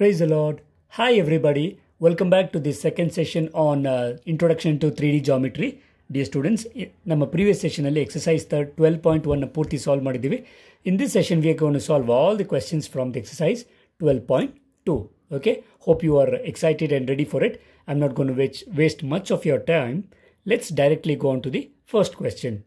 Praise the Lord. Hi everybody. Welcome back to the second session on uh, Introduction to 3D Geometry. Dear students, in our previous session, exercise 12.1 Purti solve Madhivi. In this session, we are going to solve all the questions from the exercise 12.2. Okay. Hope you are excited and ready for it. I'm not going to waste much of your time. Let's directly go on to the first question.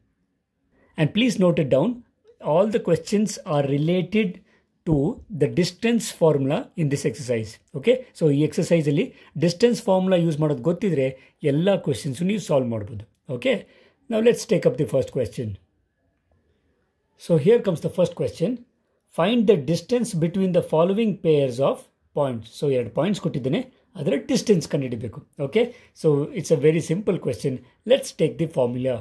And please note it down. All the questions are related to the distance formula in this exercise okay so ಈ ಎಕ್ಸಸೈಸಲ್ಲಿ distance formula use ಮಾಡೋದು ಗೊತ್ತಿದ್ರೆ ಎಲ್ಲ questions ನೀವು solve ಮಾಡ್ಬೋದು okay ನಾವು let's take up the first question so here comes the first question find the distance between the following pairs of points so ಎರಡು points ಕೊಟ್ಟಿದ್ದೇನೆ ಅದರ ಡಿಸ್ಟೆನ್ಸ್ ಕಂಡು ಕಂಡುಹಿಡಬೇಕು okay so it's a very simple question let's take the formula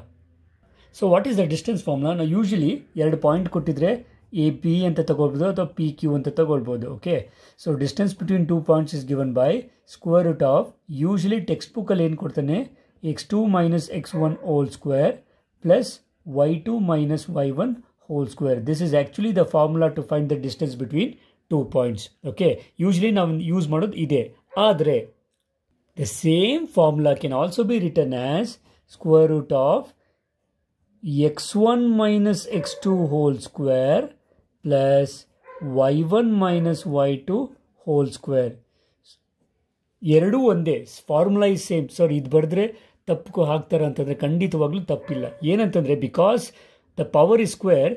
so what is the distance formula ನಾವು usually ಎರಡು point ಕೊಟ್ಟಿದ್ರೆ A P अंत तकबूद अथवा पी क्यू अंत तकबूद okay so distance between two points is given by square root of usually text बुकल को X two minus X one whole square plus Y two minus Y one whole square this is actually the formula to find the distance between two points okay usually ना use इे the same formula can also be written as square root of X one minus X two whole square plus Y one minus Y two whole square ಎರಡೂ ಒಂದೇ formula is same sir ಇದು ಬರೆದ್ರೆ ತಪ್ಪು ಹಾಕ್ತಾರೆ ಅಂತಂದರೆ ಖಂಡಿತವಾಗ್ಲೂ ತಪ್ಪಿಲ್ಲ ಏನಂತಂದರೆ because the power is square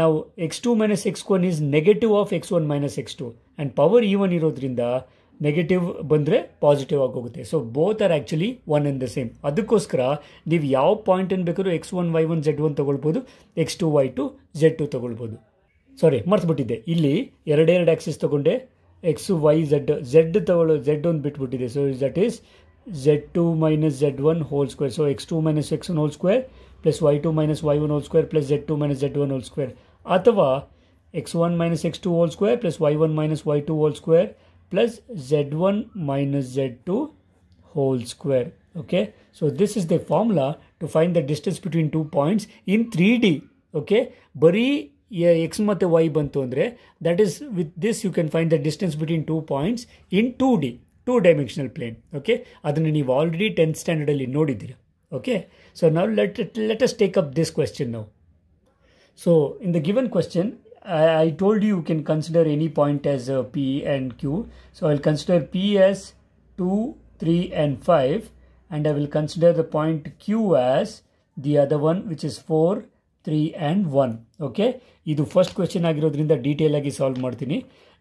ನಾವು X two minus X one is negative of X one minus X two and power ಈ ಒನ್ ಇರೋದ್ರಿಂದ ನೆಗೆಟಿವ್ ಬಂದರೆ ಪಾಸಿಟಿವ್ ಆಗೋಗುತ್ತೆ so both are actually one and the same ಅದಕ್ಕೋಸ್ಕರ ನೀವು ಯಾವ ಪಾಯಿಂಟನ್ನು ಬೇಕಾದ್ರೂ X one Y one Z one ತೊಗೊಳ್ಬೋದು X two Y two Z two ತೊಗೊಳ್ಬೋದು ಸಾರಿ ಮರ್ತ್ಬಿಟ್ಟಿದ್ದೆ ಇಲ್ಲಿ ಎರಡೆರಡು ಆ್ಯಕ್ಸಿಸ್ ತೊಗೊಂಡೆ ಎಕ್ಸು ವೈ ಝೆಡ್ ಝೆಡ್ ತಗೊಳ್ಳೋ ಝೆಡ್ ಒಂದು ಬಿಟ್ಬಿಟ್ಟಿದೆ so that is Z two minus Z one whole square so X two minus X one whole square plus Y two minus Y one whole square plus Z two minus Z one whole square ಅಥವಾ X one minus X two whole square plus Y one minus Y two whole square plus Z one minus Z two whole square okay so this is the formula to find the distance between two points in three D okay ಬರೀ X ಮತ್ತು Y ಬಂತು ಅಂದರೆ that is with this you can find the distance between two points in two D two dimensional plane okay ಅದನ್ನು ನೀವು already tenth ಸ್ಟ್ಯಾಂಡರ್ಡಲ್ಲಿ ನೋಡಿದ್ದೀರ okay so ನಾವು let let us take up this question ನಾವು so in the given question I told you can consider any point as P and Q so I will consider P as two three and five and I will consider the point Q as the other one which is four three and one okay ಇದು first question ಆಗಿರೋದ್ರಿಂದ ಡೀಟೇಲಾಗಿ solve ಮಾಡ್ತೀನಿ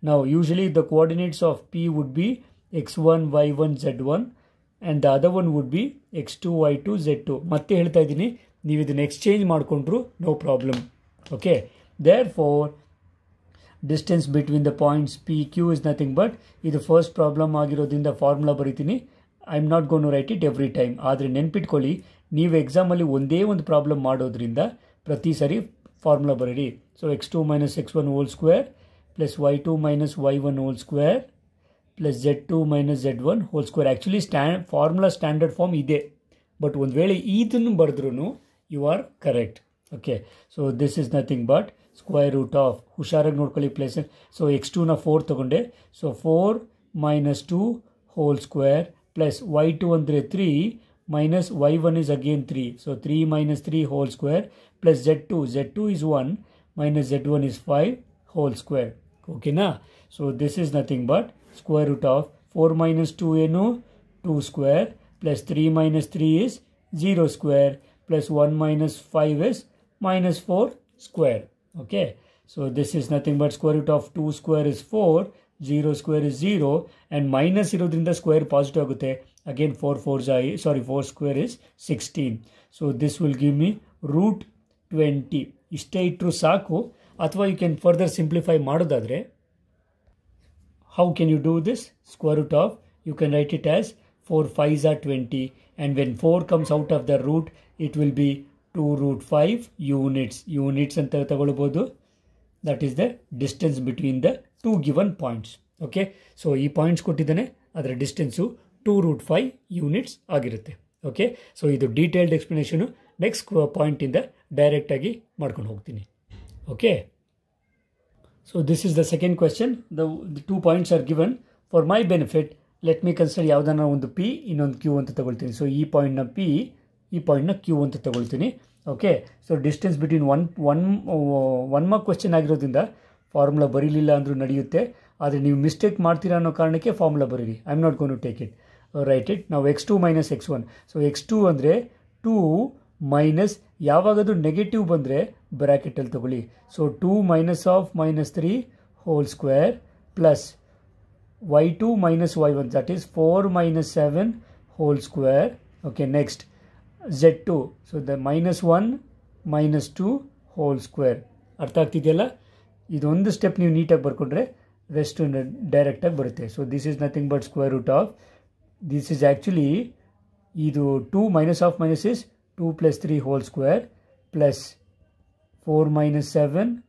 ನಾವು usually the coordinates of P would be X one Y one Z one and the other one would be X two Y two Z two ಮತ್ತೆ ಹೇಳ್ತಾ ಇದ್ದೀನಿ ನೀವು ಇದನ್ನು ಎಕ್ಸ್ಚೇಂಜ್ ಮಾಡಿಕೊಂಡ್ರು no problem okay therefore distance between the points P Q is nothing but ಇದು first problem ಆಗಿರೋದ್ರಿಂದ formula ಬರಿತೀನಿ I am not gonna write it every time ಆದರೆ ನೆನ್ಪಿಟ್ಕೊಳ್ಳಿ ನೀವು ಎಕ್ಸಾಮಲ್ಲಿ ಒಂದೇ ಒಂದು ಪ್ರಾಬ್ಲಮ್ ಮಾಡೋದ್ರಿಂದ ಪ್ರತಿ ಸರಿ ಫಾರ್ಮುಲಾ ಬರೀರಿ so X two minus X one whole square plus Y two minus Y one whole square plus z two minus z one whole square actually stand formula standard form ಇದೆ but ಒಂದು ವೇಳೆ ಇದನ್ನು ಬರೆದ್ರೂ you are correct okay so this is nothing but square root of ಹುಷಾರಾಗಿ ನೋಡ್ಕೊಳ್ಳಿ place so x ಟೂನ four ತೊಗೊಂಡೆ so four minus two whole square plus Y two ಅಂದರೆ three minus y1 is again 3. So 3 minus 3 whole square plus z2. z2 is 1 minus z1 is 5 whole square. Okay na? So this is nothing but square root of 4 minus 2 no 2 square plus 3 minus 3 is 0 square plus 1 minus 5 is minus 4 square. Okay. So this is nothing but square root of 2 square is 4, 0 square is 0 and 0 ಇರೋದ್ರಿಂದ the square positive again four 4s are sorry four square is sixteen so this will give me root twenty ಇಷ್ಟೇ ಇಟ್ಟರು ಸಾಕು ಅಥವಾ you can further simplify ಮಾಡೋದಾದರೆ how can you do this square root of you can write it as four fives are twenty and when four comes out of the root it will be two root five units units ಅಂತ ತಗೊಳ್ಬೋದು that is the distance between the two given points okay so ಈ points ಕೊಟ್ಟಿದ್ದಾನೆ ಅದರ distance two root five units ಆಗಿರುತ್ತೆ okay so ಇದು detailed explanation next ಪಾಯಿಂಟಿಂದ ಡೈರೆಕ್ಟಾಗಿ ಮಾಡ್ಕೊಂಡು ಹೋಗ್ತೀನಿ okay so this is the second question the two points are given for my benefit let me consider ಯಾವುದನ್ನ ಒಂದು ಪಿ ಇನ್ನೊಂದು ಕ್ಯೂ ಅಂತ ತಗೊಳ್ತೀನಿ ಸೊ ಈ ಪಾಯಿಂಟ್ನ ಪಿ ಈ ಪಾಯಿಂಟ್ನ ಕ್ಯೂ ಅಂತ ತಗೊಳ್ತೀನಿ okay so distance between one one one mark question ಆಗಿರೋದ್ರಿಂದ ಫಾರ್ಮುಲಾ ಬರೀಲಿಲ್ಲ ಅಂದರೂ ನಡೆಯುತ್ತೆ ಆದರೆ ನೀವು ಮಿಸ್ಟೇಕ್ ಮಾಡ್ತೀರಾ ಅನ್ನೋ ಕಾರಣಕ್ಕೆ ಫಾರ್ಮುಲಾ ಬರೀರಿ I am not going to take it write it now x2 minus x1 so x2 andre 2 minus yavagadu negative bandre bracketel al thakoli so 2 minus of minus 3 whole square plus y2 minus y1 that is 4 minus 7 whole square okay next z2 so the minus 1 minus 2 whole square Is idu ondhu step niv neat ak barkundre rest direct ak so this is nothing but square root of this is actually either 2 minus of minus is 2 plus 3 whole square plus 4 minus 7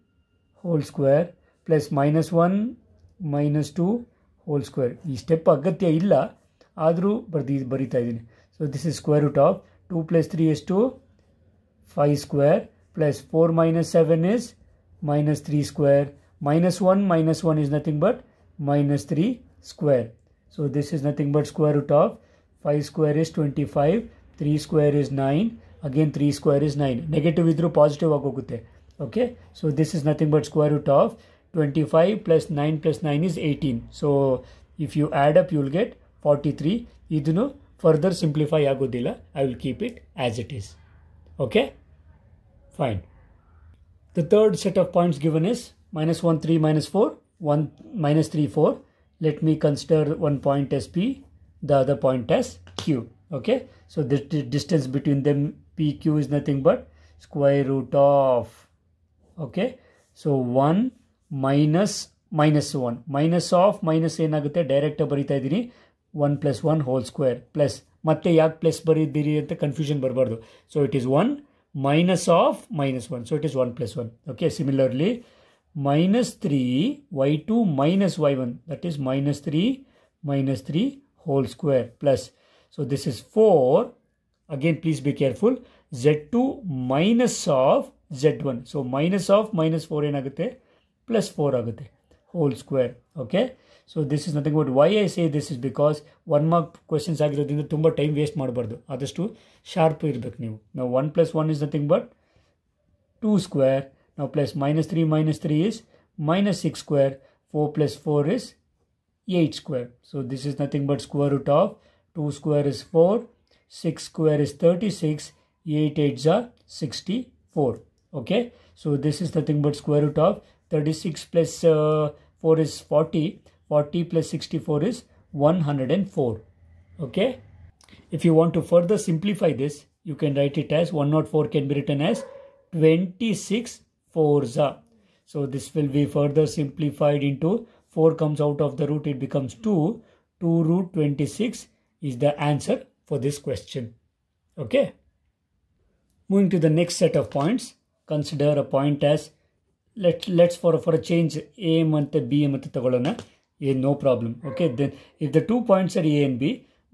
whole square plus minus 1 minus 2 whole square. This step agathya illa adru barithayadini. So this is square root of 2 plus 3 is 2 5 square plus 4 minus 7 is minus 3 square minus 1 minus 1 is nothing but minus 3 square. So this is nothing but square root of 5 square is 25, 3 square is 9, again 3 square is 9. Negative idru positive agogutte. Okay, so this is nothing but square root of 25 plus 9 plus 9 is 18. So if you add up you will get 43. Iduno further simplify ಆಗೋದಿಲ್ಲ I will keep it as it is. Okay, fine. The third set of points given is minus 1, 3, minus 4, 1, minus 3, 4 let me consider one point as P, the other point as Q. Okay, so the distance between them PQ is nothing but square root of, okay, so 1 minus minus 1, minus of minus A nagate direct barita 1 plus 1 whole square plus matte yak plus the confusion barbardo. So it is 1 minus of minus 1, so it is 1 plus 1. Okay, similarly minus 3 y2 minus y1 that is minus 3 minus 3 whole square plus so this is 4 again please be careful z2 minus of z1 so minus of minus 4 ಏನಾಗುತ್ತೆ plus 4 ಆಗುತ್ತೆ whole square okay so this is nothing but why i say this is because one mark questions ಆಗಿರೋದ್ರಿಂದ ತುಂಬ time waste ಮಾಡಬಾರ್ದು ಆದಷ್ಟು sharp two sharp ನಾವು now one plus one is nothing but two square. Now plus minus 3 minus 3 is minus 6 square. 4 plus 4 is 8 square. So this is nothing but square root of 2 square is 4, 6 square is 36, 8 8s are 64. Okay. So this is nothing but square root of 36 plus, uh, 4 is 40, 40 plus 64 is 104. Okay. If you want to further simplify this, you can write it as 104 can be written as 26 Forza. So this will be further simplified into 4 comes out of the root, it becomes 2. 2 root 26 is the answer for this question. Okay. Moving to the next set of points, consider a point as, let, let's for, for a change A ಮತ್ತು B ಮತ್ತು ತಗೊಳ್ಳೋಣ A no problem. Okay, then if the two points are A and B,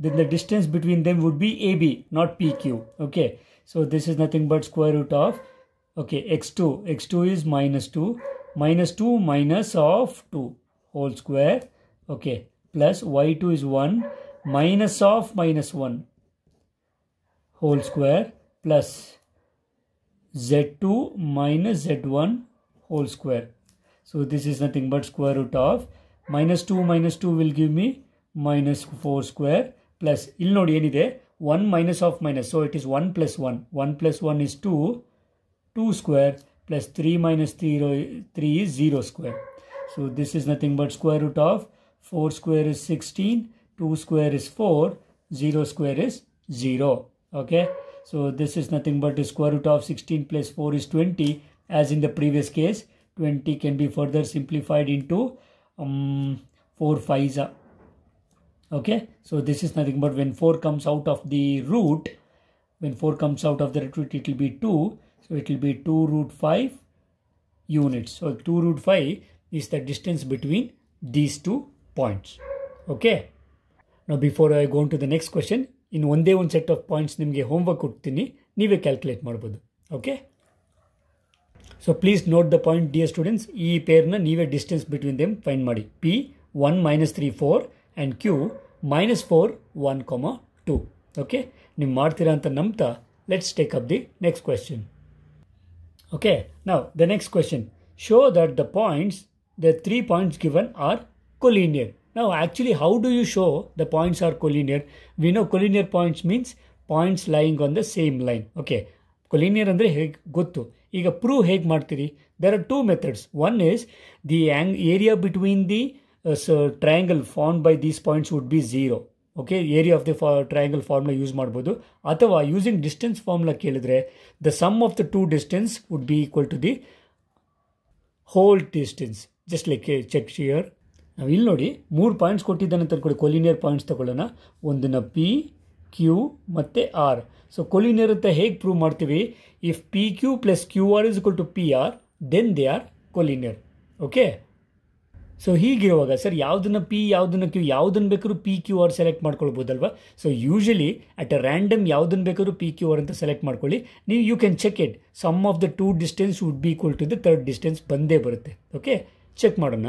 then the distance between them would be AB, not PQ. Okay, so this is nothing but square root of okay x2 x2 is minus 2 minus 2 minus of 2 whole square okay plus y2 is 1 minus of minus 1 whole square plus z2 minus z1 whole square so this is nothing but square root of minus 2 minus 2 will give me minus 4 square plus di any day 1 minus of minus so it is 1 plus 1 1 plus 1 is 2 2 square plus 3 minus 3, 3 is 0 square. So this is nothing but square root of 4 square is 16, 2 square is 4, 0 square is 0. Okay, so this is nothing but the square root of 16 plus 4 is 20. As in the previous case, 20 can be further simplified into um, 4 5s. okay so this is nothing but when 4 comes out of the root when 4 comes out of the root it will be 2 so it will be 2 root 5 units. So 2 root 5 is the distance between these two points. Okay. Now before I go on to the next ಇನ್ನು ಒಂದೇ ಒಂದು set of points ನಿಮಗೆ homework ಕೊಡ್ತೀನಿ ನೀವೇ calculate ಮಾಡ್ಬೋದು okay so please note the point dear students ಈ ಪೇರ್ನ ನೀವೇ ಡಿಸ್ಟೆನ್ಸ್ ಬಿಟ್ವೀನ್ ದೆಮ್ ಫೈನ್ ಮಾಡಿ P one minus three four and Q minus four one comma two okay ನೀವು ಮಾಡ್ತೀರಾ ಅಂತ ನಂಬ್ತಾ let's take up the next question Okay, now the next question. Show that the points, the three points given are collinear. Now actually how do you show the points are collinear? We know collinear points means points lying on the same line. Okay, collinear andre hek guttu. Iga prove hek martiri. There are two methods. One is the area between the uh, triangle formed by these points would be zero. Okay area of the ಫಾ triangle ಫಾರ್ಮ್ನ use ಮಾಡ್ಬೋದು ಅಥವಾ using distance ಫಾರ್ಮ್ನ ಕೇಳಿದ್ರೆ the sum of the two distance would be equal to the whole distance just like check ಶಿಯರ್ ನಾವು ಇಲ್ಲಿ ನೋಡಿ ಮೂರು ಪಾಯಿಂಟ್ಸ್ ಕೊಟ್ಟಿದ್ದಾನೆ ತಂದ್ಕೊಳ್ಳಿ ಕೊಲಿನಿಯರ್ ಪಾಯಿಂಟ್ಸ್ ತಗೊಳ್ಳೋಣ ಒಂದನ್ನು ಪಿ ಕ್ಯೂ ಮತ್ತು ಆರ್ ಸೊ ಕೊಲಿನಿಯರ್ ಅಂತ ಹೇಗೆ ಪ್ರೂವ್ ಮಾಡ್ತೀವಿ if P Q plus Q R is equal to P R then they are collinear okay so ಹೀಗಿರುವಾಗ ಸರ್ ಯಾವುದನ್ನು ಪಿ ಯಾವುದನ್ನು ಕ್ಯೂ ಯಾವುದನ್ನು ಬೇಕಾದ್ರೂ ಪಿ ಕ್ಯೂ ಆರ್ ಸೆಲೆಕ್ಟ್ ಮಾಡ್ಕೊಳ್ಬೋದಲ್ವ so usually at a random ಯಾವುದನ್ನು ಬೇಕಾದ್ರೂ ಪಿ ಕ್ಯೂ ಆರ್ ಅಂತ select ಮಾಡ್ಕೊಳ್ಳಿ ನೀವು you can check it sum of the two distance would be equal to the third distance ಬಂದೇ ಬರುತ್ತೆ ಓಕೆ ಚೆಕ್ ಮಾಡೋಣ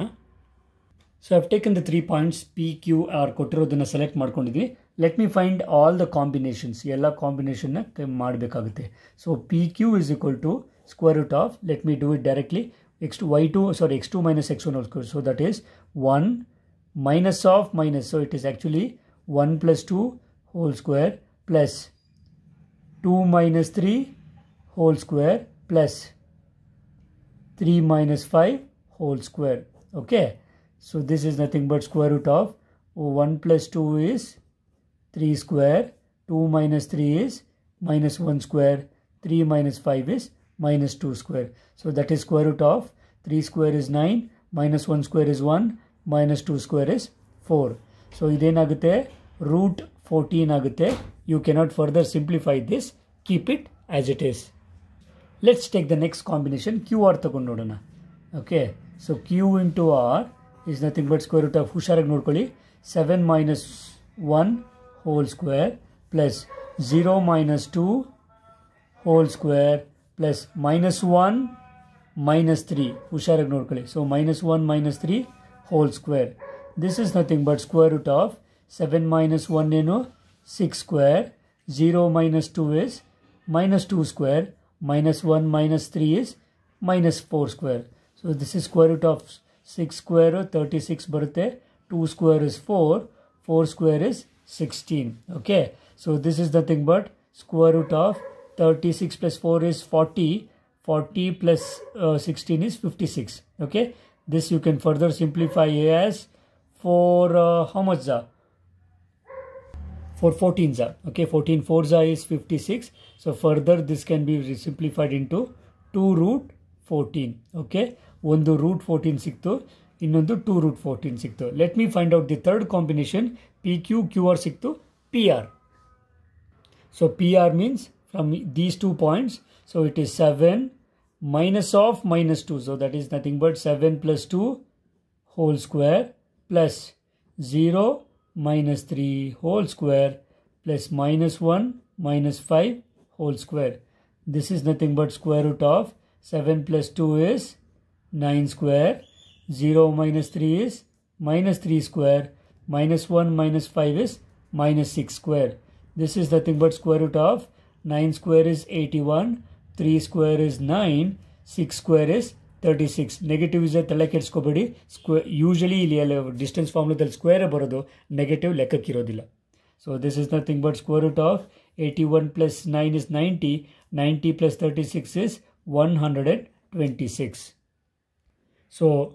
so I've taken the three points P Q R ಕೊಟ್ಟಿರೋದನ್ನು select ಮಾಡ್ಕೊಂಡಿದ್ವಿ let me find all the combinations ಎಲ್ಲ ಕಾಂಬಿನೇಷನ್ನ ಮಾಡಬೇಕಾಗುತ್ತೆ so P Q is equal to square root of let me do it directly x2 y2 sorry x2 minus x1 square so that is 1 minus of minus so it is actually 1 plus 2 whole square plus 2 minus 3 whole square plus 3 minus 5 whole square okay so this is nothing but square root of 1 plus 2 is 3 square 2 minus 3 is minus 1 square 3 minus 5 is minus 2 square so that is square root of 3 square is 9, minus 1 square is 1, minus 2 square is 4. So ಇದೇನಾಗುತ್ತೆ root 14 agate. you cannot further simplify this keep it as it is let's take the next combination qr ತಗೊಂಡು okay so q into r is nothing but square root of ಹುಷಾರಾಗಿ 7 minus 1 whole square plus 0 minus 2 whole square plus minus 1 minus 3 ushar ignore so minus 1 minus 3 whole square this is nothing but square root of 7 minus 1 no 6 square 0 minus 2 is minus 2 square minus 1 minus 3 is minus 4 square so this is square root of 6 square 36 birthday 2 square is 4 4 square is 16 okay so this is nothing but square root of 36 plus 4 is 40 40 plus uh, 16 is 56 okay this you can further simplify as for uh, how much za? for 14 za. okay 14 4 za is 56 so further this can be simplified into 2 root 14 okay one the root 14 sikto in the 2 root 14 sikto let me find out the third combination pqqr qr sikto pr so pr means from these two points so it is 7 minus of minus 2 so that is nothing but 7 plus 2 whole square plus 0 minus 3 whole square plus minus 1 minus 5 whole square this is nothing but square root of 7 plus 2 is 9 square 0 minus 3 is minus 3 square minus 1 minus 5 is minus 6 square this is nothing but square root of 9 square is 81 3 square is 9, 6 square is 36. Negative is a telekets square. Usually, distance formula del square is negative. So, this is nothing but square root of 81 plus 9 is 90, 90 plus 36 is 126. So,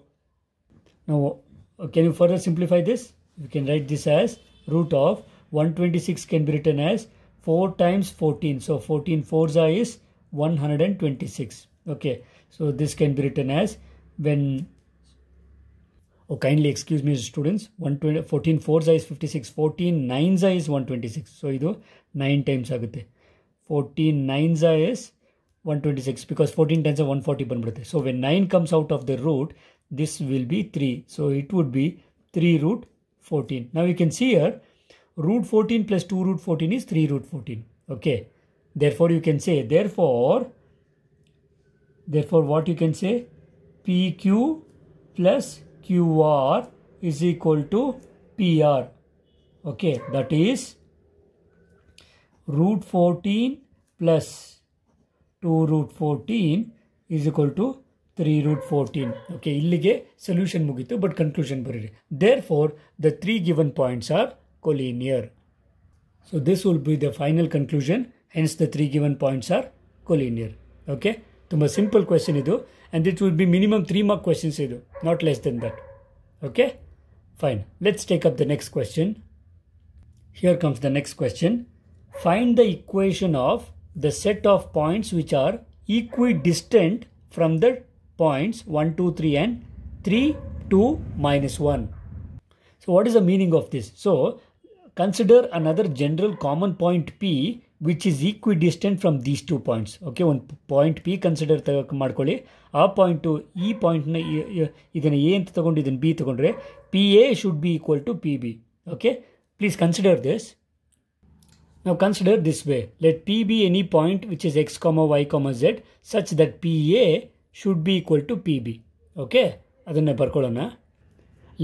now uh, can you further simplify this? You can write this as root of 126 can be written as 4 times 14. So, 14 4 is 126 okay so this can be written as when oh kindly excuse me students 120 14 4 is 56 14 9 is 126 so know 9 times agutte 14 nines is 126 because 14 tens are 140 bandutte so when 9 comes out of the root this will be 3 so it would be 3 root 14 now you can see here root 14 plus 2 root 14 is 3 root 14 okay therefore you can say therefore therefore what you can say pq plus qr is equal to pr okay that is root 14 plus 2 root 14 is equal to 3 root 14 okay illige solution mugitu but conclusion barire therefore the three given points are collinear so this will be the final conclusion hence the three given points are collinear okay a simple question idu and it will be minimum 3 mark questions idu not less than that okay fine let's take up the next question here comes the next question find the equation of the set of points which are equidistant from the points 1 2 3 and 3 2 minus 1 so what is the meaning of this so consider another general common point p which is equidistant from these two points okay ಒಂದು point P consider ತಗ ಮಾಡ್ಕೊಳ್ಳಿ ಆ point ಈ ಪಾಯಿಂಟ್ನ ಇದನ್ನು A ಅಂತ ತೊಗೊಂಡು ಇದನ್ನು ಬಿ ತೊಗೊಂಡ್ರೆ P A should be equal to P B okay please consider this Now consider this way. Let P be any point which is x comma y comma z such that PA should be equal to PB. Okay? ಅದನ್ನೇ ಬರ್ಕೊಳ್ಳೋಣ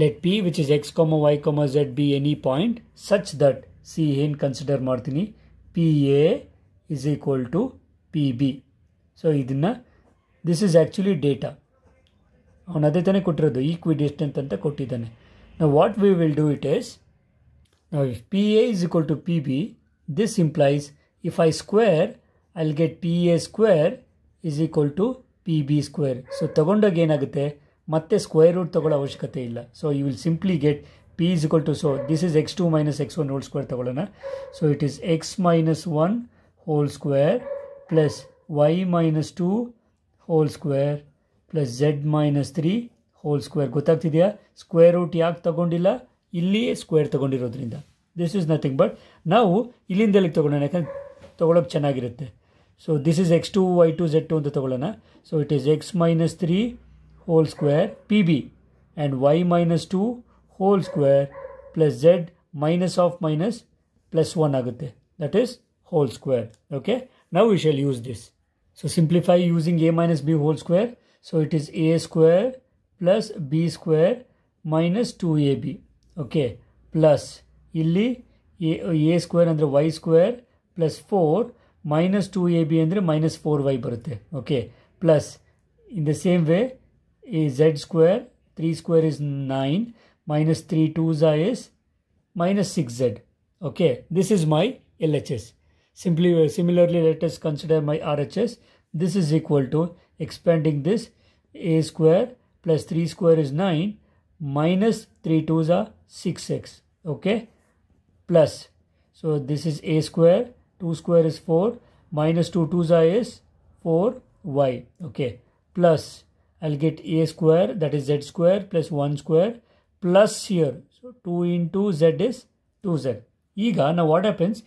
let P which is x comma y comma z be any point such that ಸಿ ಏನು consider ಮಾಡ್ತೀನಿ P A is equal to P B so ಇದನ್ನು this is actually data ಅವನು ಅದೇ ತಾನೇ ಕೊಟ್ಟಿರೋದು ಈಕ್ವಿ ಡಿಸ್ಟೆನ್ಸ್ ಅಂತ ಕೊಟ್ಟಿದ್ದಾನೆ ನಾವು what we will do it is ನಾವು if P A is equal to P B this implies if I square I will get P A square is equal to P B square so ತೊಗೊಂಡಾಗ ಏನಾಗುತ್ತೆ ಮತ್ತೆ square root ತೊಗೊಳ್ಳೋ ಅವಶ್ಯಕತೆ ಇಲ್ಲ so you will simply get P p two so this is x two minus X one whole square ತಗೊಳ್ಳೋಣ so it is x minus one whole square plus y minus two whole square plus z minus three whole square ಗೊತ್ತಾಗ್ತಿದೆಯಾ square root ಯಾಕೆ ತಗೊಂಡಿಲ್ಲ ಇಲ್ಲಿ square ತೊಗೊಂಡಿರೋದ್ರಿಂದ this is nothing but ನಾವು ಇಲ್ಲಿಂದ ಎಲ್ಲಿಗೆ ತೊಗೊಳ್ಳೋಣ ಯಾಕಂದ್ರೆ ತೊಗೊಳಕ್ಕೆ ಚೆನ್ನಾಗಿರುತ್ತೆ so this is x two Y two Z two ಅಂತ ತೊಗೊಳ್ಳೋಣ so it is x minus three whole square P B and y minus two whole square plus z minus of minus plus agate. that is whole square okay now we shall use this so simplify using a minus b whole square so it is a square plus b square minus 2ab okay plus ಇಲ್ಲಿ a a square y square plus four minus two A B ಅಂದರೆ minus four y ಬರುತ್ತೆ okay plus in the same way ಈ square square three minus 3 2s is minus 6z. Okay, this is my LHS. Simply, uh, similarly, let us consider my RHS. This is equal to expanding this a square plus 3 square is 9 minus 3 2s are 6x. Okay, plus. So this is a square, 2 square is 4, minus 2 2s is 4y. Okay, plus I'll get a square that is z square plus 1 square plus here. So 2 into z is 2z. Ega, now what happens?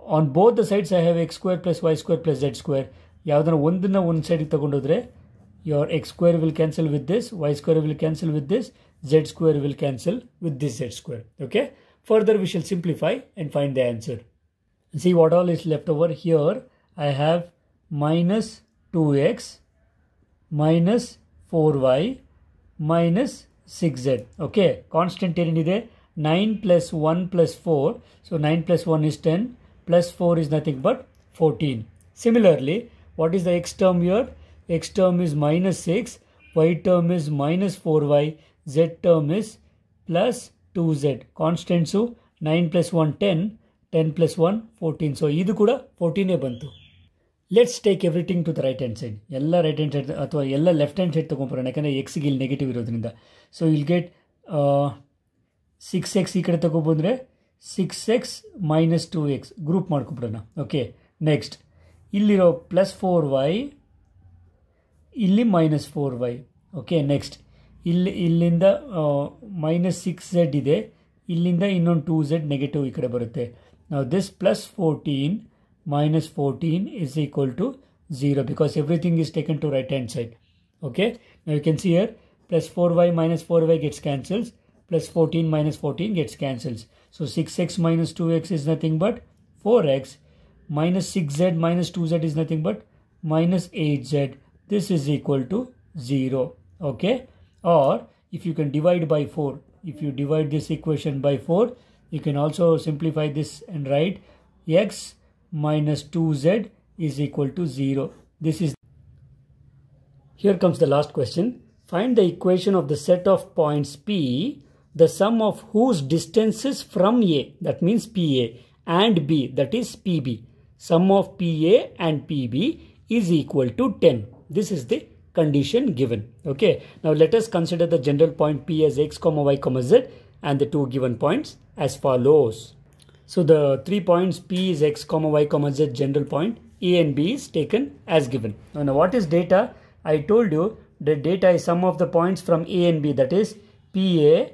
On both the sides, I have x square plus y square plus z square. Yavadana one one side your x square will cancel with this, y square will cancel with this, z square will cancel with this z square. Okay. Further, we shall simplify and find the answer. See what all is left over here. I have minus 2x minus 4y minus 6z. Okay, constant here in 9 plus 1 plus 4. So 9 plus 1 is 10 plus 4 is nothing but 14. Similarly, what is the x term here? x term is minus 6, y term is minus 4y, z term is plus 2z. Constant so 9 plus 1 10, 10 plus 1 14. So, ಇದು ಕೂಡ 14 ಬಂತು let's take everything to the right hand side ಎಲ್ಲ right hand side ಅಥವಾ ಎಲ್ಲ left hand side ತೊಗೊಂಬರೋಣ ಯಾಕಂದರೆ ಎಕ್ಸ್ಗೆ ಇಲ್ಲಿ negative ಇರೋದ್ರಿಂದ so ಇಲ್ ಗೆಟ್ ಸಿಕ್ಸ್ ಎಕ್ಸ್ ಈ ಕಡೆ ತೊಗೊಬಂದರೆ six x minus two x group ಮಾಡ್ಕೊಬಿಡೋಣ ಓಕೆ ನೆಕ್ಸ್ಟ್ ಇಲ್ಲಿರೋ ಪ್ಲಸ್ ಫೋರ್ ವೈ ಇಲ್ಲಿ minus four y okay next ಇಲ್ಲಿ ಇಲ್ಲಿಂದ ಮೈನಸ್ ಸಿಕ್ಸ್ ಝೆಡ್ ಇದೆ ಇಲ್ಲಿಂದ ಇನ್ನೊಂದು ಟೂ ಝೆಡ್ ನೆಗೆಟಿವ್ ಈ ಕಡೆ ಬರುತ್ತೆ ನಾವು this plus fourteen minus 14 is equal to 0 because everything is taken to right hand side. Okay. Now you can see here plus 4y minus 4y gets cancels. Plus 14 minus 14 gets cancels. So 6x minus 2x is nothing but 4x minus 6z minus 2z is nothing but minus 8z. This is equal to 0. Okay. Or if you can divide by 4, if you divide this equation by 4, you can also simplify this and write x minus 2z is equal to 0. This is Here comes the last question. Find the equation of the set of points P, the sum of whose distances from A, that means PA, and B, that is PB. Sum of PA and PB is equal to 10. This is the condition given. Okay. Now let us consider the general point P as x, comma y, comma z and the two given points as follows. So the three points P is x comma y comma z general point. A and B is taken as given. Now, now what is data? I told you the data is sum of the points from A and B that is PA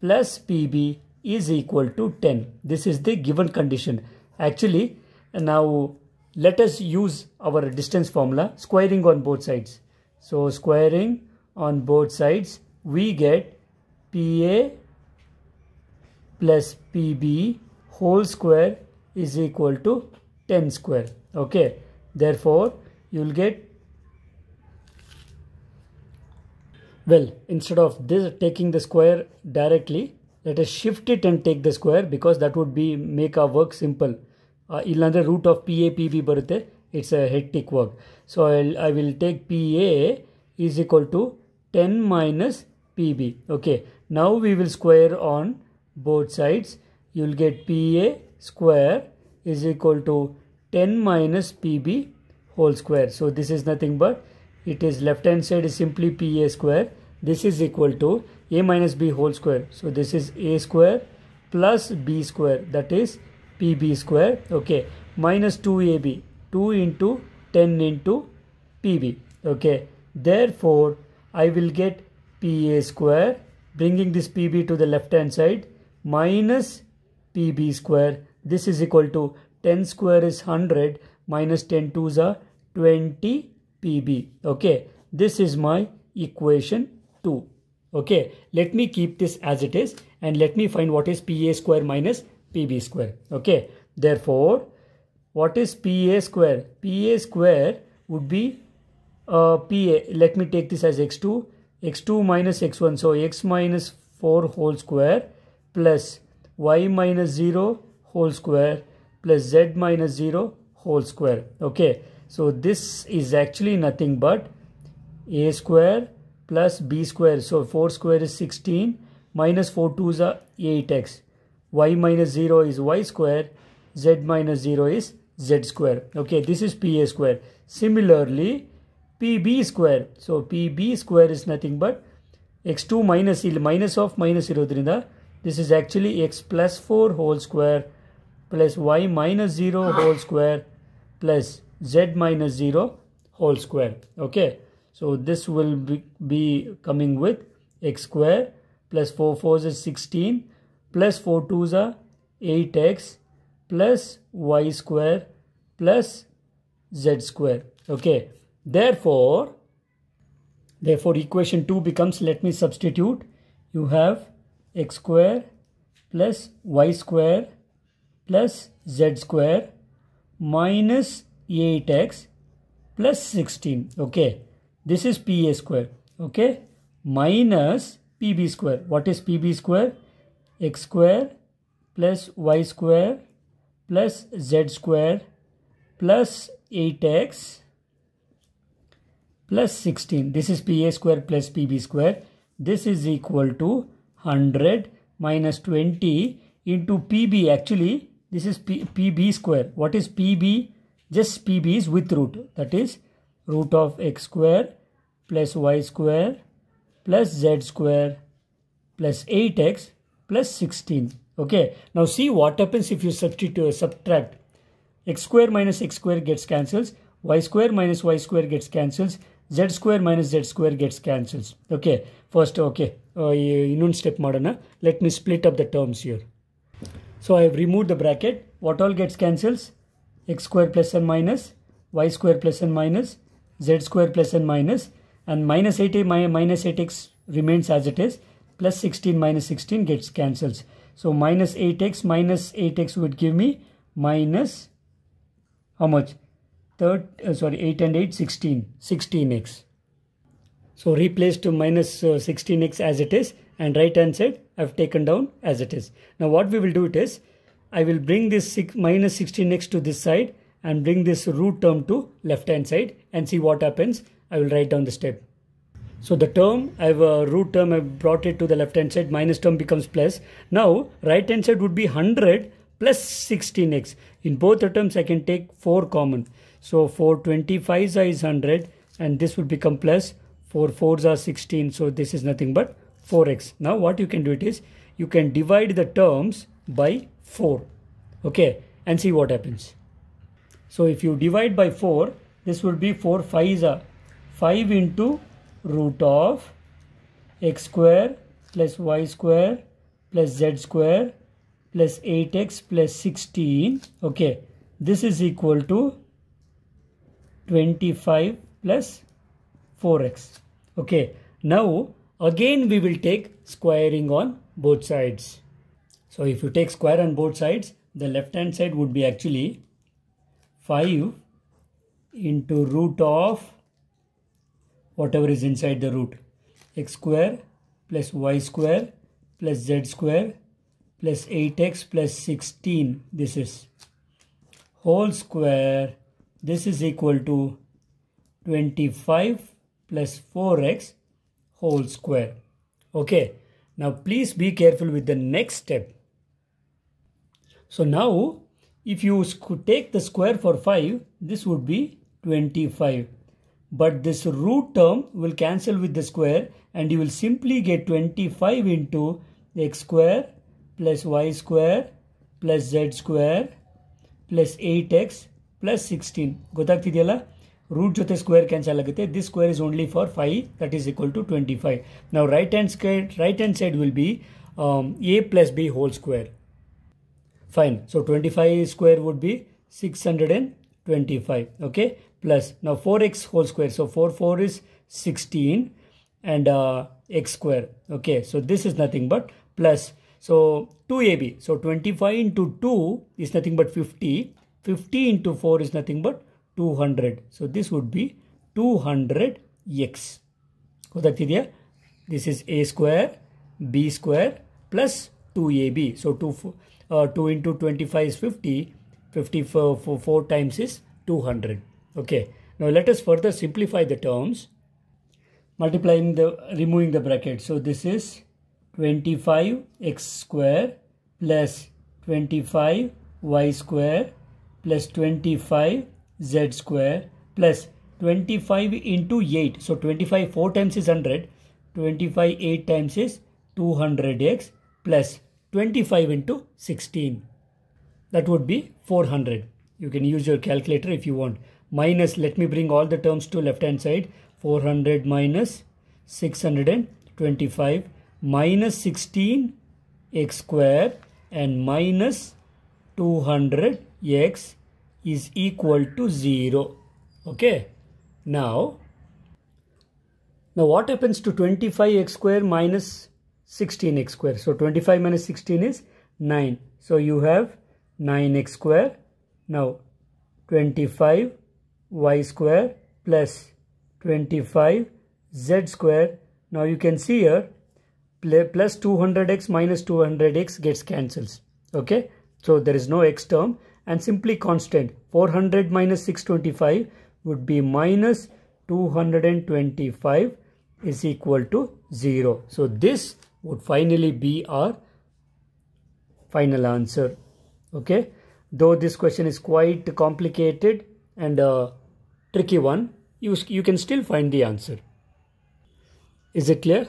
plus PB is equal to 10. This is the given condition. Actually, now let us use our distance formula squaring on both sides. So squaring on both sides we get PA plus PB whole square is equal to 10 square okay therefore you will get well instead of this taking the square directly let us shift it and take the square because that would be make our work simple uh, the root of pa pv barute it's a hectic work so I'll, i will take pa is equal to 10 minus pb okay now we will square on both sides you will get PA square is equal to 10 minus PB whole square. So this is nothing but it is left hand side is simply PA square. This is equal to A minus B whole square. So this is A square plus B square that is PB square. Okay. Minus 2AB 2 into 10 into PB. Okay. Therefore, I will get PA square bringing this PB to the left hand side minus pb square. This is equal to 10 square is 100 minus 10 2s are 20 pb. Okay, this is my equation 2. Okay, let me keep this as it is and let me find what is pa square minus pb square. Okay, therefore, what is pa square? pa square would be uh, pa. Let me take this as x2 x2 minus x1 so x minus 4 whole square plus y minus 0 whole square plus z minus 0 whole square okay so this is actually nothing but a square plus b square so 4 square is 16 minus 4 2s are 8x y minus 0 is y square z minus 0 is z square okay this is pa square similarly pb square so pb square is nothing but x2 minus of minus zero. Of minus ಇರೋದ್ರಿಂದ this is actually x plus 4 whole square plus y minus 0 whole square plus z minus 0 whole square. Okay, so this will be, be coming with x square plus 4 4s is 16 plus 4 2s are 8x plus y square plus z square. Okay, therefore, therefore equation 2 becomes let me substitute you have x square plus y square plus z square minus 8x plus 16 okay this is pa square okay minus pb square what is pb square x square plus y square plus z square plus 8x plus 16 this is pa square plus pb square this is equal to 100 minus 20 into PB. Actually, this is P PB square. What is PB? Just PB is with root. That is root of x square plus y square plus z square plus 8x plus 16. Okay. Now see what happens if you substitute, subtract. x square minus x square gets cancels. y square minus y square gets cancels z square minus z square gets cancels. Okay, first, okay, uh, in one step, madana. let me split up the terms here. So I have removed the bracket. What all gets cancels? x square plus and minus, y square plus and minus, z square plus and minus, and minus 8 my, minus 8x remains as it is, plus 16 minus 16 gets cancels. So minus 8x minus 8x would give me minus how much? third, uh, sorry, 8 and 8, 16, 16x. So replace to minus, uh, 16x as it is and right hand side I've taken down as it is. Now what we will do it is, I will bring this six, minus 16x to this side and bring this root term to left hand side and see what happens. I will write down the step. So the term, I have a uh, root term, I've brought it to the left hand side, minus term becomes plus. Now right hand side would be 100 plus 16x. In both the terms, I can take 4 common. So 425 is 100 and this will become plus 4 4s are 16. So this is nothing but 4x. Now what you can do it is you can divide the terms by 4. Okay. And see what happens. So if you divide by 4, this will be 4 is a 5 into root of x square plus y square plus z square plus 8x plus 16 okay this is equal to 25 plus 4x okay now again we will take squaring on both sides so if you take square on both sides the left hand side would be actually 5 into root of whatever is inside the root x square plus y square plus z square plus 8x plus 16 this is whole square this is equal to 25 plus 4x whole square okay now please be careful with the next step so now if you take the square for 5 this would be 25 but this root term will cancel with the square and you will simply get 25 into x square plus y square plus z square plus eight x plus sixteen ಗೊತ್ತಾಗ್ತಿದೆಯಲ್ಲ root ಜೊತೆ square cancel ಆಗುತ್ತೆ this square is only for ಫೈ that is equal to twenty five ನಾವು right hand side right hand side will be A plus B whole square fine so twenty five square would be six hundred and twenty five okay plus ನಾವು four x whole square so four four is sixteen and x square okay so this is nothing but plus so 2AB. So 25 into 2 is nothing but 50. 50 into 4 is nothing but 200. So this would be 200x. ಗೊತ್ತಾಗ್ತಿದೆಯಾ this is a square b square plus 2ab so 2 uh, 2 into 25 is 50 54 4 times is 200 okay now let us further simplify the terms multiplying the removing the bracket so this is 25x square plus 25y square plus 25z square plus 25 into 8. So 25 4 times is 100. 25 8 times is 200x plus 25 into 16. That would be 400. You can use your calculator if you want. Minus, let me bring all the terms to left hand side. 400 minus 625 minus 16 x square and minus 200 x is equal to 0 okay now now what happens to 25 x square minus 16 x square so 25 minus 16 is 9 so you have 9 x square now 25 y square plus 25 z square now you can see here plus 200x minus 200x gets cancels okay so there is no x term and simply constant 400 minus 625 would be minus 225 is equal to 0 so this would finally be our final answer okay though this question is quite complicated and a tricky one you, you can still find the answer is it clear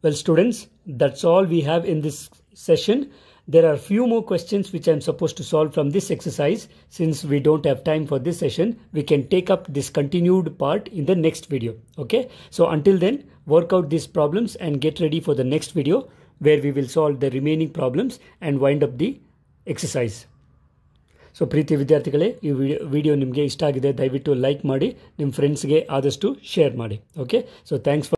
well, students, that's all we have in this session. There are few more questions which I'm supposed to solve from this exercise. Since we don't have time for this session, we can take up this continued part in the next video. Okay. So until then, work out these problems and get ready for the next video where we will solve the remaining problems and wind up the exercise. So, ಪ್ರೀತಿ ವಿದ್ಯಾರ್ಥಿಗಳೇ ಈ video video ನಿಮಗೆ ಇಷ್ಟ like madi nim friends ge ಫ್ರೆಂಡ್ಸ್ಗೆ ಆದಷ್ಟು share ಮಾಡಿ okay so thanks